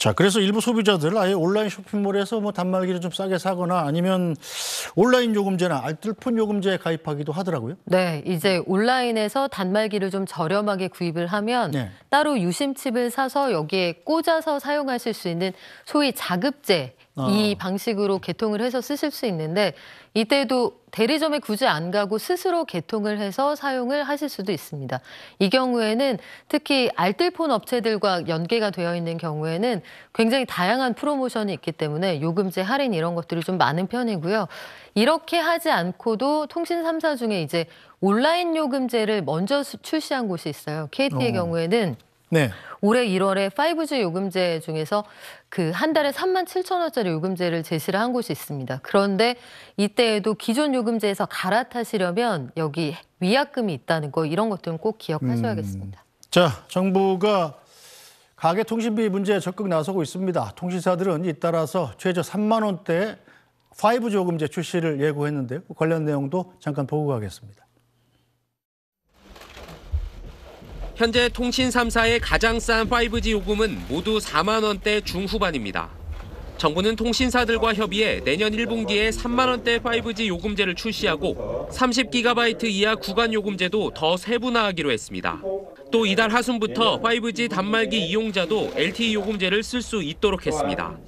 자, 그래서 일부 소비자들 아예 온라인 쇼핑몰에서 뭐 단말기를 좀 싸게 사거나 아니면 온라인 요금제나 알뜰폰 요금제에 가입하기도 하더라고요. 네, 이제 온라인에서 단말기를 좀 저렴하게 구입을 하면 네. 따로 유심칩을 사서 여기에 꽂아서 사용하실 수 있는 소위 자급제 아. 이 방식으로 개통을 해서 쓰실 수 있는데 이때도 대리점에 굳이 안 가고 스스로 개통을 해서 사용을 하실 수도 있습니다. 이 경우에는 특히 알뜰폰 업체들과 연계가 되어 있는 경우에는 굉장히 다양한 프로모션이 있기 때문에 요금제 할인 이런 것들이 좀 많은 편이고요. 이렇게 하지 않고도 통신 3사 중에 이제 온라인 요금제를 먼저 출시한 곳이 있어요. KT의 어. 경우에는 네. 올해 1월에 5G 요금제 중에서 그 한 달에 3만 7천 원짜리 요금제를 제시를 한 곳이 있습니다. 그런데 이때에도 기존 요금제에서 갈아타시려면 여기 위약금이 있다는 거 이런 것들은 꼭 기억하셔야겠습니다. 음. 자, 정부가 가계 통신비 문제에 적극 나서고 있습니다. 통신사들은 잇따라서 최저 3만 원대 5G 요금제 출시를 예고했는데 관련 내용도 잠깐 보고 가겠습니다. 현재 통신 3사의 가장 싼 5G 요금은 모두 4만 원대 중후반입니다. 정부는 통신사들과 협의해 내년 1분기에 3만 원대 5G 요금제를 출시하고 30GB 이하 구간 요금제도 더 세분화하기로 했습니다. 또 이달 하순부터 5G 단말기 이용자도 LTE 요금제를 쓸 수 있도록 했습니다.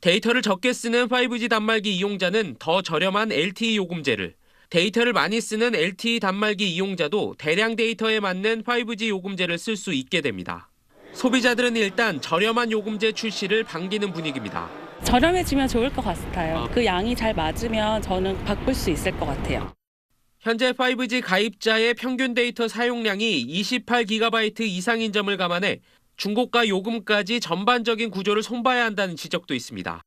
데이터를 적게 쓰는 5G 단말기 이용자는 더 저렴한 LTE 요금제를 데이터를 많이 쓰는 LTE 단말기 이용자도 대량 데이터에 맞는 5G 요금제를 쓸 수 있게 됩니다. 소비자들은 일단 저렴한 요금제 출시를 반기는 분위기입니다. 저렴해지면 좋을 것 같아요. 아. 그 양이 잘 맞으면 저는 바꿀 수 있을 것 같아요. 현재 5G 가입자의 평균 데이터 사용량이 28GB 이상인 점을 감안해 중고가 요금까지 전반적인 구조를 손봐야 한다는 지적도 있습니다.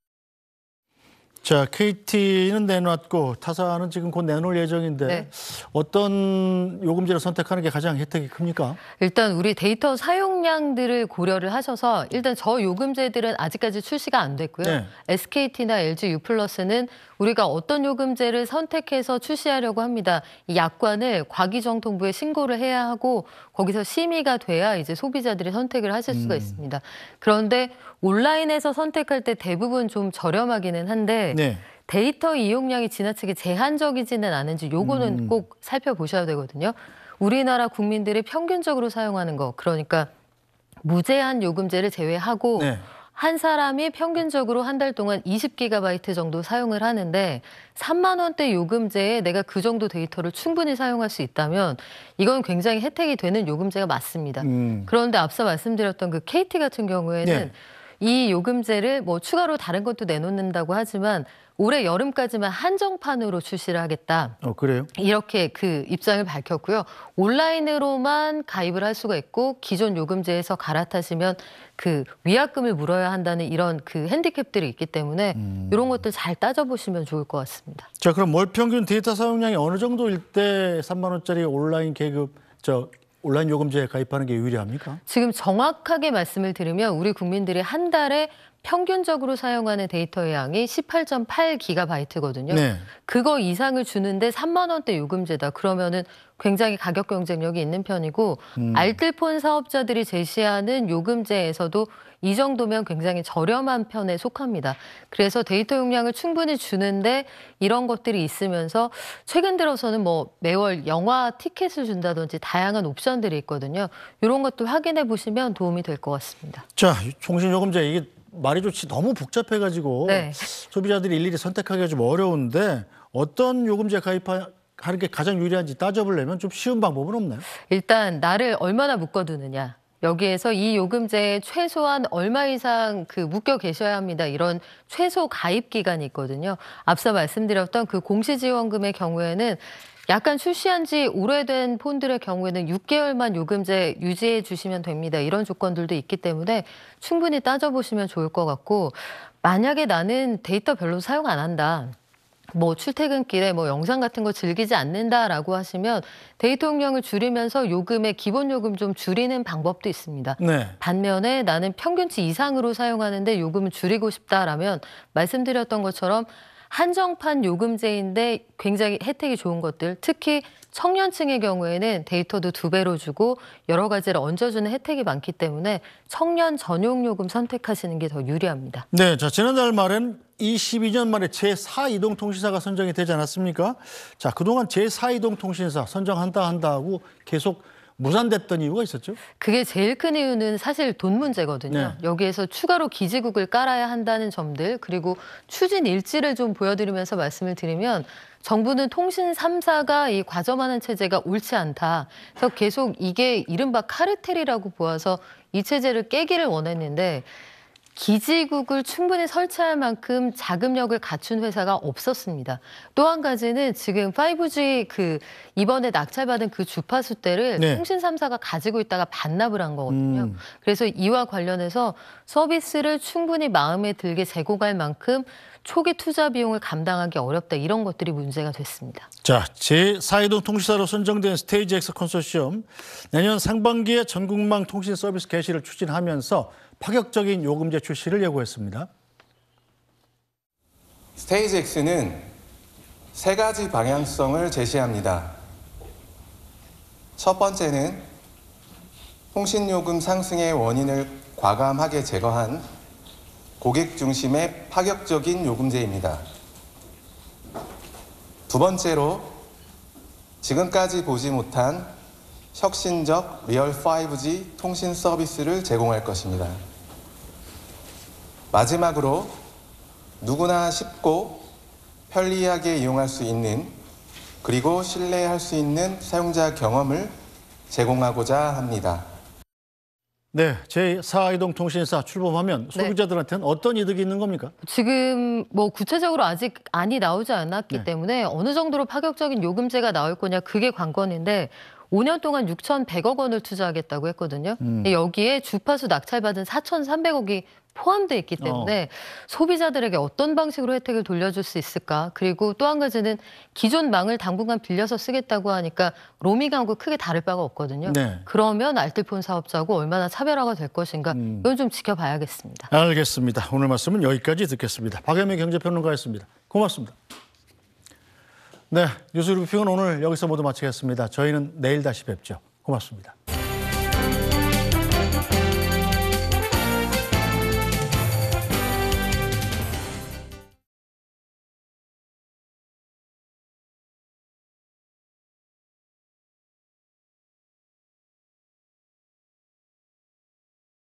자, KT는 내놨고 타사는 지금 곧 내놓을 예정인데 네. 어떤 요금제를 선택하는 게 가장 혜택이 큽니까? 일단 우리 데이터 사용량들을 고려를 하셔서 일단 저 요금제들은 아직까지 출시가 안 됐고요. 네. SKT나 LG U+는 우리가 어떤 요금제를 선택해서 출시하려고 합니다. 이 약관을 과기정통부에 신고를 해야 하고 거기서 심의가 돼야 이제 소비자들이 선택을 하실 수가 음. 있습니다. 그런데 온라인에서 선택할 때 대부분 좀 저렴하기는 한데 네. 데이터 이용량이 지나치게 제한적이지는 않은지 요거는 음. 꼭 살펴보셔야 되거든요. 우리나라 국민들이 평균적으로 사용하는 거 그러니까 무제한 요금제를 제외하고 네. 한 사람이 평균적으로 한 달 동안 20기가바이트 정도 사용을 하는데 3만 원대 요금제에 내가 그 정도 데이터를 충분히 사용할 수 있다면 이건 굉장히 혜택이 되는 요금제가 맞습니다. 음. 그런데 앞서 말씀드렸던 그 KT 같은 경우에는 네. 이 요금제를 뭐 추가로 다른 것도 내놓는다고 하지만 올해 여름까지만 한정판으로 출시를 하겠다. 어, 그래요? 이렇게 그 입장을 밝혔고요. 온라인으로만 가입을 할 수가 있고 기존 요금제에서 갈아타시면 그 위약금을 물어야 한다는 이런 그 핸디캡들이 있기 때문에 음. 이런 것들 잘 따져보시면 좋을 것 같습니다. 자, 그럼 월 평균 데이터 사용량이 어느 정도일 때 3만 원짜리 온라인 계급 저 온라인 요금제에 가입하는 게 유리합니까? 지금 정확하게 말씀을 드리면 우리 국민들이 한 달에 평균적으로 사용하는 데이터의 양이 18.8기가바이트거든요. 네. 그거 이상을 주는데 3만 원대 요금제다. 그러면은 굉장히 가격 경쟁력이 있는 편이고 음. 알뜰폰 사업자들이 제시하는 요금제에서도 이 정도면 굉장히 저렴한 편에 속합니다. 그래서 데이터 용량을 충분히 주는데 이런 것들이 있으면서 최근 들어서는 뭐 매월 영화 티켓을 준다든지 다양한 옵션들이 있거든요. 이런 것도 확인해 보시면 도움이 될 것 같습니다. 자, 통신 요금제 이게 말이 좋지 너무 복잡해가지고 네. 소비자들이 일일이 선택하기가 좀 어려운데 어떤 요금제 가입하 하는 게 가장 유리한지 따져보려면 좀 쉬운 방법은 없나요? 일단 나를 얼마나 묶어두느냐 여기에서 이 요금제에 최소한 얼마 이상 그 묶여 계셔야 합니다. 이런 최소 가입 기간이 있거든요. 앞서 말씀드렸던 그 공시지원금의 경우에는 약간 출시한 지 오래된 폰들의 경우에는 6개월만 요금제 유지해 주시면 됩니다. 이런 조건들도 있기 때문에 충분히 따져보시면 좋을 것 같고 만약에 나는 데이터 별로 사용 안 한다. 뭐 출퇴근길에 뭐 영상 같은 거 즐기지 않는다라고 하시면 데이통령을 줄이면서 요금의 기본 요금 좀 줄이는 방법도 있습니다. 네. 반면에 나는 평균치 이상으로 사용하는데 요금을 줄이고 싶다라면 말씀드렸던 것처럼 한정판 요금제인데 굉장히 혜택이 좋은 것들, 특히 청년층의 경우에는 데이터도 두 배로 주고 여러 가지를 얹어주는 혜택이 많기 때문에 청년 전용 요금 선택하시는 게 더 유리합니다. 네, 자 지난달 말엔 22년 만에 제4이동 통신사가 선정이 되지 않았습니까? 자, 그동안 제4이동 통신사 선정한다 한다 하고 계속 무산됐던 이유가 있었죠? 그게 제일 큰 이유는 사실 돈 문제거든요. 네. 여기에서 추가로 기지국을 깔아야 한다는 점들 그리고 추진 일지를 좀 보여드리면서 말씀을 드리면 정부는 통신 3사가 이 과점하는 체제가 옳지 않다. 그래서 계속 이게 이른바 카르텔이라고 보아서 이 체제를 깨기를 원했는데 기지국을 충분히 설치할 만큼 자금력을 갖춘 회사가 없었습니다. 또 한 가지는 지금 5G 그 이번에 낙찰받은 그 주파수 대를 네. 통신 3사가 가지고 있다가 반납을 한 거거든요. 음. 그래서 이와 관련해서 서비스를 충분히 마음에 들게 제공할 만큼 초기 투자 비용을 감당하기 어렵다 이런 것들이 문제가 됐습니다. 자, 제4회동 통신사로 선정된 스테이지 엑 컨소시엄 내년 상반기에 전국망 통신 서비스 개시를 추진하면서 파격적인 요금제 출시를 예고했습니다. 스테이지 X는 세 가지 방향성을 제시합니다. 첫 번째는 통신요금 상승의 원인을 과감하게 제거한 고객 중심의 파격적인 요금제입니다. 두 번째로 지금까지 보지 못한 혁신적 리얼 5G 통신 서비스를 제공할 것입니다. 마지막으로 누구나 쉽고 편리하게 이용할 수 있는 그리고 신뢰할 수 있는 사용자 경험을 제공하고자 합니다. 네, 제4이동통신사 출범하면 소비자들한테는 어떤 이득이 있는 겁니까? 지금 뭐 구체적으로 아직 안이 나오지 않았기 네. 때문에 어느 정도로 파격적인 요금제가 나올 거냐 그게 관건인데 5년 동안 6,100억 원을 투자하겠다고 했거든요. 음. 여기에 주파수 낙찰받은 4,300억이 포함되어 있기 때문에 어. 소비자들에게 어떤 방식으로 혜택을 돌려줄 수 있을까? 그리고 또 한 가지는 기존 망을 당분간 빌려서 쓰겠다고 하니까 로밍하고 크게 다를 바가 없거든요. 네. 그러면 알뜰폰 사업자하고 얼마나 차별화가 될 것인가? 음. 이건 좀 지켜봐야겠습니다. 알겠습니다. 오늘 말씀은 여기까지 듣겠습니다. 박혜민 경제평론가였습니다. 고맙습니다. 네, 뉴스 리뷰핑은 오늘 여기서 모두 마치겠습니다. 저희는 내일 다시 뵙죠. 고맙습니다.